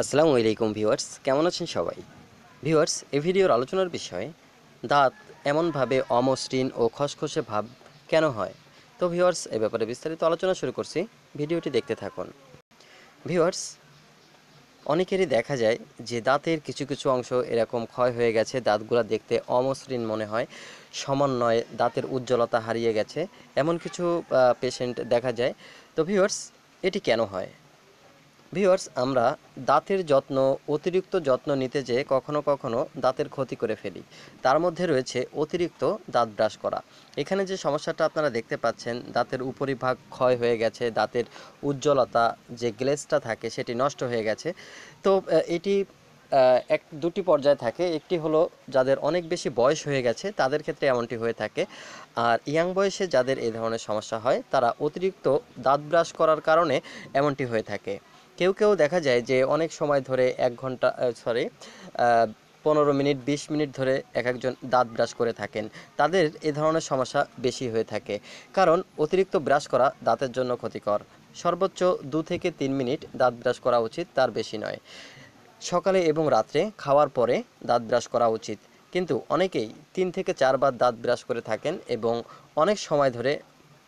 আসসালামু আলাইকুম ভিউয়ার্স কেমন আছেন সবাই ভিউয়ার্স এ ভিডিওর আলোচনার বিষয় দাঁত এমনভাবে অমসৃণ ও খসখসে ভাব কেন হয় তো ভিউয়ার্স এ ব্যাপারে বিস্তারিত আলোচনা শুরু করছি ভিডিওটি দেখতে থাকুন ভিউয়ার্স অনেকেরই দেখা যায় যে দাঁতের কিছু কিছু অংশ এরকম ক্ষয় হয়ে গেছে দাঁতগুলা দেখতে অমসৃণ মনে হয় সমন্বয় দাঁতের উজ্জ্বলতা হারিয়ে গেছে এমন কিছু পেশেন্ট দেখা যায় তো ভিউয়ার্স এটি কেন হয় ভিওয়ার্স আমরা দাঁতের যত্ন অতিরিক্ত যত্ন নিতে যেয়ে কখনো কখনো দাঁতের ক্ষতি করে ফেলি তার মধ্যে রয়েছে অতিরিক্ত দাঁত ব্রাশ করা এখানে যে সমস্যাটা আপনারা দেখতে পাচ্ছেন দাঁতের উপরিভাগ ক্ষয় হয়ে গেছে দাঁতের উজ্জ্বলতা যে গ্লেসটা থাকে সেটি নষ্ট হয়ে গেছে তো এটি এক দুটি পর্যায়ে থাকে একটি হলো যাদের অনেক বেশি বয়স হয়ে গেছে তাদের ক্ষেত্রে এমনটি হয়ে থাকে আর ইয়াং বয়সে যাদের এই ধরনের সমস্যা হয় তারা অতিরিক্ত দাঁত ব্রাশ করার কারণে এমনটি হয়ে থাকে কেউ কেউ দেখা যায় যে অনেক সময় ধরে এক ঘন্টা সরি পনেরো মিনিট ২০ মিনিট ধরে এক একজন দাঁত ব্রাশ করে থাকেন তাদের এ ধরনের সমস্যা বেশি হয়ে থাকে কারণ অতিরিক্ত ব্রাশ করা দাঁতের জন্য ক্ষতিকর সর্বোচ্চ দু থেকে তিন মিনিট দাঁত ব্রাশ করা উচিত তার বেশি নয় সকালে এবং রাত্রে খাওয়ার পরে দাঁত ব্রাশ করা উচিত কিন্তু অনেকেই তিন থেকে চারবার দাঁত ব্রাশ করে থাকেন এবং অনেক সময় ধরে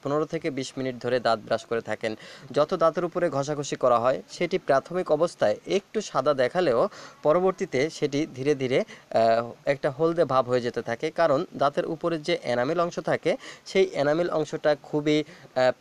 পনেরো থেকে বিশ মিনিট ধরে দাঁত ব্রাশ করে থাকেন যত দাঁতের উপরে ঘষাঘষি করা হয় সেটি প্রাথমিক অবস্থায় একটু সাদা দেখালেও পরবর্তীতে সেটি ধীরে ধীরে একটা হলদে ভাব হয়ে যেতে থাকে কারণ দাঁতের উপরে যে অ্যানামিল অংশ থাকে সেই অ্যানামিল অংশটা খুবই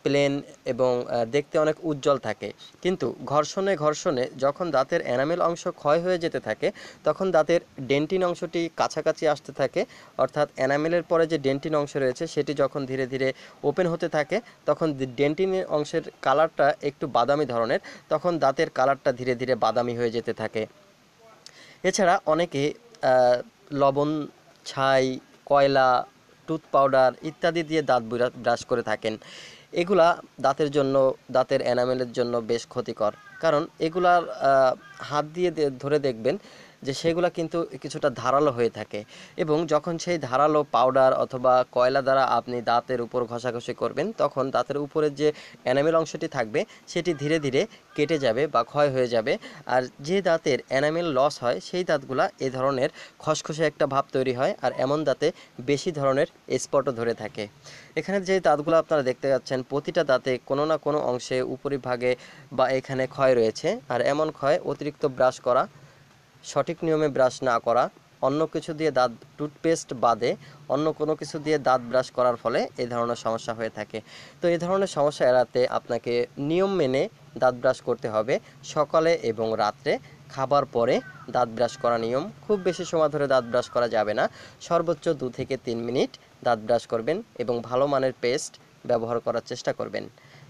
প্লেন এবং দেখতে অনেক উজ্জ্বল থাকে কিন্তু ঘর্ষণে ঘর্ষণে যখন দাঁতের অ্যানামিল অংশ ক্ষয় হয়ে যেতে থাকে তখন দাঁতের ডেন্টিন অংশটি কাছাকাছি আসতে থাকে অর্থাৎ এনামেলের পরে যে ডেন্টিন অংশ রয়েছে সেটি যখন ধীরে ধীরে ওপেন হতে থাকে তখন ডেন্টিনের অংশের কালারটা একটু বাদামি ধরনের তখন দাঁতের কালারটা ধীরে ধীরে বাদামি হয়ে যেতে থাকে এছাড়া অনেকে লবণ ছাই কয়লা টুথ পাউডার ইত্যাদি দিয়ে দাঁত ব্রাশ করে থাকেন এগুলা দাঁতের জন্য দাঁতের এনামেলের জন্য বেশ ক্ষতিকর কারণ এগুলার হাত দিয়ে ধরে দেখবেন যে সেগুলো কিন্তু কিছুটা ধারালো হয়ে থাকে এবং যখন সেই ধারালো পাউডার অথবা কয়লা দ্বারা আপনি দাঁতের উপর ঘষাঘষি করবেন তখন দাঁতের উপরের যে অ্যানামেল অংশটি থাকবে সেটি ধীরে ধীরে কেটে যাবে বা ক্ষয় হয়ে যাবে আর যে দাঁতের অ্যানামেল লস হয় সেই দাঁতগুলা এ ধরনের খসখসে একটা ভাব তৈরি হয় আর এমন দাঁতে বেশি ধরনের স্পটও ধরে থাকে এখানে যে দাঁতগুলো আপনারা দেখতে পাচ্ছেন প্রতিটা দাঁতে কোনো না কোনো অংশে উপরিভাগে বা এখানে ক্ষয় রয়েছে আর এমন ক্ষয় অতিরিক্ত ব্রাশ করা সঠিক নিয়মে ব্রাশ না করা অন্য কিছু দিয়ে দাঁত টুথপেস্ট বাদে অন্য কোনো কিছু দিয়ে দাঁত ব্রাশ করার ফলে এই ধরনের সমস্যা হয়ে থাকে তো এই ধরনের সমস্যা এড়াতে আপনাকে নিয়ম মেনে দাঁত ব্রাশ করতে হবে সকালে এবং রাত্রে খাবার পরে দাঁত ব্রাশ করা নিয়ম খুব বেশি সময় ধরে দাঁত ব্রাশ করা যাবে না সর্বোচ্চ দু থেকে তিন মিনিট দাঁত ব্রাশ করবেন এবং ভালো মানের পেস্ট ব্যবহার করার চেষ্টা করবেন